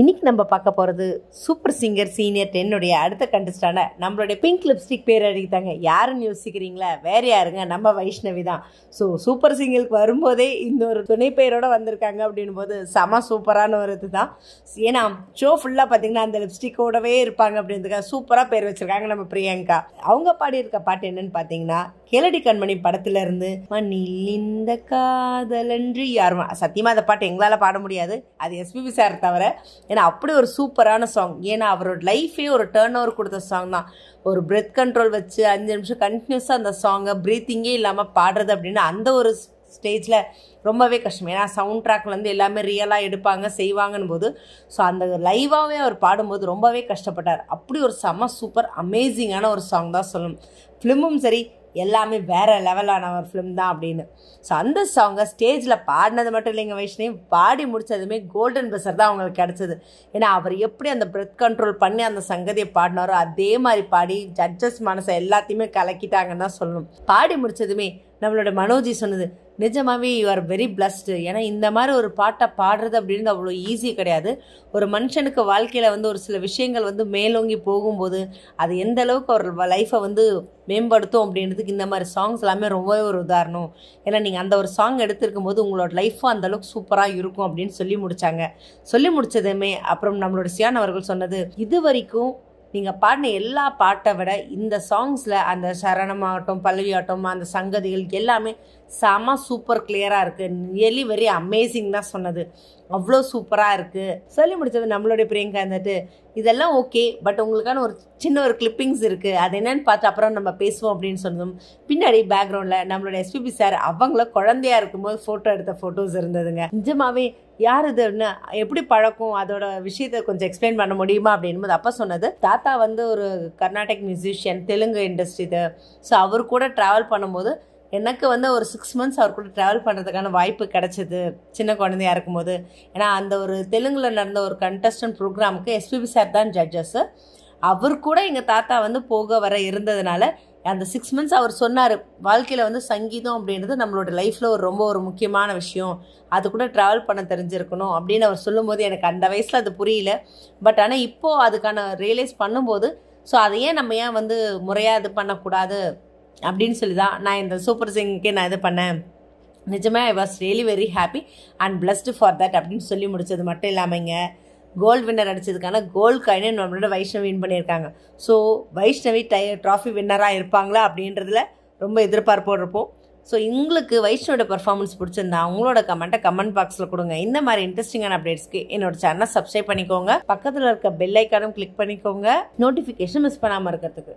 இன்றைக்கி நம்ம பார்க்க போகிறது சூப்பர் சிங்கர் சீனியர் டென்னுடைய அடுத்த கண்டஸ்டான நம்மளுடைய பிங்க் லிப்ஸ்டிக் பேர் அடிக்கிட்டாங்க யாருன்னு யோசிக்கிறீங்களா வேறு யாருங்க நம்ம வைஷ்ணவி தான் ஸோ சூப்பர் சிங்கருக்கு வரும்போதே இந்த ஒரு துணை பெயரோடு வந்திருக்காங்க அப்படின் போது செம சூப்பரான ஒரு இது தான் ஏன்னா ஷோ ஃபுல்லாக பார்த்தீங்கன்னா அந்த லிப்ஸ்டிக்கோடவே இருப்பாங்க அப்படின்றதுக்காக சூப்பராக பேர் வச்சுருக்காங்க நம்ம பிரியங்கா அவங்க பாடியிருக்க பாட்டு என்னன்னு பார்த்தீங்கன்னா கேளடி கண்மணி படத்துலேருந்து மண்ணில் இந்த காதலன்றி யாரும் சத்தியமாக அந்த பாட்டு எங்களால் பாட முடியாது அது எஸ்பிபி சார் தவிர ஏன்னா அப்படி ஒரு சூப்பரான சாங் ஏன்னா அவரோட லைஃபே ஒரு டேர்ன் ஓவர் கொடுத்த சாங் தான் ஒரு பிரெத் கண்ட்ரோல் வச்சு அஞ்சு நிமிஷம் கண்டினியூஸாக அந்த சாங்கை ப்ரீத்திங்கே இல்லாமல் பாடுறது அப்படின்னா அந்த ஒரு ஸ்டேஜில் ரொம்பவே கஷ்டம் ஏன்னா சவுண்ட் ட்ராக்லேருந்து எல்லாமே ரியலாக எடுப்பாங்க செய்வாங்கன்னு போது ஸோ அந்த லைவாகவே அவர் பாடும்போது ரொம்பவே கஷ்டப்பட்டார் அப்படி ஒரு செம சூப்பர் அமேசிங்கான ஒரு சாங் தான் சொல்லணும் ஃபிலிமும் சரி எல்லாமே வேறு லெவலான ஒரு ஃபிலிம் தான் அப்படின்னு ஸோ அந்த சாங்கை ஸ்டேஜில் பாடினது மட்டும் இல்லைங்க வைஷ்ணவி பாடி முடித்ததுமே கோல்டன் பெசர் தான் அவங்களுக்கு கிடச்சிது ஏன்னா அவர் எப்படி அந்த பிரெத் கண்ட்ரோல் பண்ணி அந்த சங்கதியை பாடினாரோ அதே மாதிரி பாடி ஜட்ஜஸ் மனசை எல்லாத்தையுமே கலக்கிட்டாங்கன்னு தான் சொல்லணும் பாடி முடித்ததுமே நம்மளோட மனோஜி சொன்னது நிஜமாகவே யூ ஆர் வெரி பிளஸ்டு ஏன்னா இந்த மாதிரி ஒரு பாட்டை பாடுறது அப்படின்றது அவ்வளோ ஈஸி கிடையாது ஒரு மனுஷனுக்கு வாழ்க்கையில் வந்து ஒரு சில விஷயங்கள் வந்து மேலோங்கி போகும்போது அது எந்த அளவுக்கு அவர் லைஃப்பை வந்து மேம்படுத்தும் அப்படின்றதுக்கு இந்த மாதிரி சாங்ஸ் எல்லாமே ரொம்பவே ஒரு உதாரணம் ஏன்னா நீங்கள் அந்த ஒரு சாங் எடுத்திருக்கும் போது உங்களோட லைஃப்பும் அந்தளவுக்கு சூப்பராக இருக்கும் அப்படின்னு சொல்லி முடித்தாங்க சொல்லி முடித்ததுமே அப்புறம் நம்மளோட சியான் அவர்கள் சொன்னது இது வரைக்கும் நீங்கள் பாடின எல்லா பாட்டை விட இந்த சாங்ஸில் அந்த சரணமாகட்டும் பல்லவியாகட்டும் அந்த சங்கதிகள் எல்லாமே செம சூப்பர் கிளியராக இருக்குது நியர்லி வெரி அமேசிங் தான் சொன்னது அவ்வளோ சூப்பராக இருக்குது சொல்லி முடித்தது நம்மளுடைய பிரியங்கா இருந்துட்டு இதெல்லாம் ஓகே பட் உங்களுக்கான ஒரு சின்ன ஒரு கிளிப்பிங்ஸ் இருக்குது அது என்னன்னு பார்த்து அப்புறம் நம்ம பேசுவோம் அப்படின்னு சொன்னதும் பின்னாடி பேக்ரவுண்டில் நம்மளுடைய எஸ்பிபி சார் அவங்கள குழந்தையா இருக்கும்போது ஃபோட்டோ எடுத்த ஃபோட்டோஸ் இருந்ததுங்க நிஜமாவே யார் இது எப்படி பழக்கம் அதோட விஷயத்தை கொஞ்சம் எக்ஸ்பிளைன் பண்ண முடியுமா போது அப்போ சொன்னது தாத்தா வந்து ஒரு கர்நாடக் மியூசிஷியன் தெலுங்கு இண்டஸ்ட்ரி இது ஸோ அவர் கூட ட்ராவல் பண்ணும்போது எனக்கு வந்து ஒரு சிக்ஸ் மந்த்ஸ் அவர் கூட ட்ராவல் பண்ணுறதுக்கான வாய்ப்பு கிடச்சிது சின்ன குழந்தையாக இருக்கும்போது ஏன்னா அந்த ஒரு தெலுங்கில் நடந்த ஒரு கண்டஸ்டன்ட் ப்ரோக்ராமுக்கு எஸ்பிபி சார் தான் ஜட்ஜஸ்ஸு அவர் கூட எங்கள் தாத்தா வந்து போக வர இருந்ததுனால அந்த சிக்ஸ் மந்த்ஸ் அவர் சொன்னார் வாழ்க்கையில் வந்து சங்கீதம் அப்படின்றது நம்மளோட லைஃப்பில் ஒரு ரொம்ப ஒரு முக்கியமான விஷயம் அது கூட ட்ராவல் பண்ண தெரிஞ்சிருக்கணும் அப்படின்னு அவர் சொல்லும்போது எனக்கு அந்த வயசில் அது புரியல பட் ஆனால் இப்போது அதுக்கான ரியலைஸ் பண்ணும்போது ஸோ அதை ஏன் நம்ம ஏன் வந்து முறையாக இது பண்ணக்கூடாது அப்படின்னு சொல்லி தான் நான் இந்த சூப்பர் சிங்க்கே நான் இது பண்ணேன் நிஜமே I was really very happy and blessed for that அப்படின்னு சொல்லி முடித்தது மட்டும் இல்லாமல் இங்கே கோல்டு வின்னர் அடித்ததுக்கான கோல்டு காயினு நம்மளோட வைஷ்ணவி வின் பண்ணியிருக்காங்க ஸோ வைஷ்ணவி டை ட்ராஃபி வின்னராக இருப்பாங்களா அப்படின்றதுல ரொம்ப எதிர்பார்ப்போடு இருப்போம் ஸோ எங்களுக்கு வைஷ்ணவோட பர்ஃபார்மன்ஸ் பிடிச்சிருந்தா அவங்களோட கமெண்ட்டை கமெண்ட் பாக்ஸில் கொடுங்க இந்த மாதிரி இன்ட்ரெஸ்டிங்கான அப்டேட்ஸ்க்கு என்னோட சேனலை சப்ஸ்கிரைப் பண்ணிக்கோங்க பக்கத்தில் இருக்க பெல் ஐக்கானும் கிளிக் பண்ணிக்கோங்க நோட்டிஃபிகேஷன் மிஸ் பண்ணாமல் இருக்கிறதுக்கு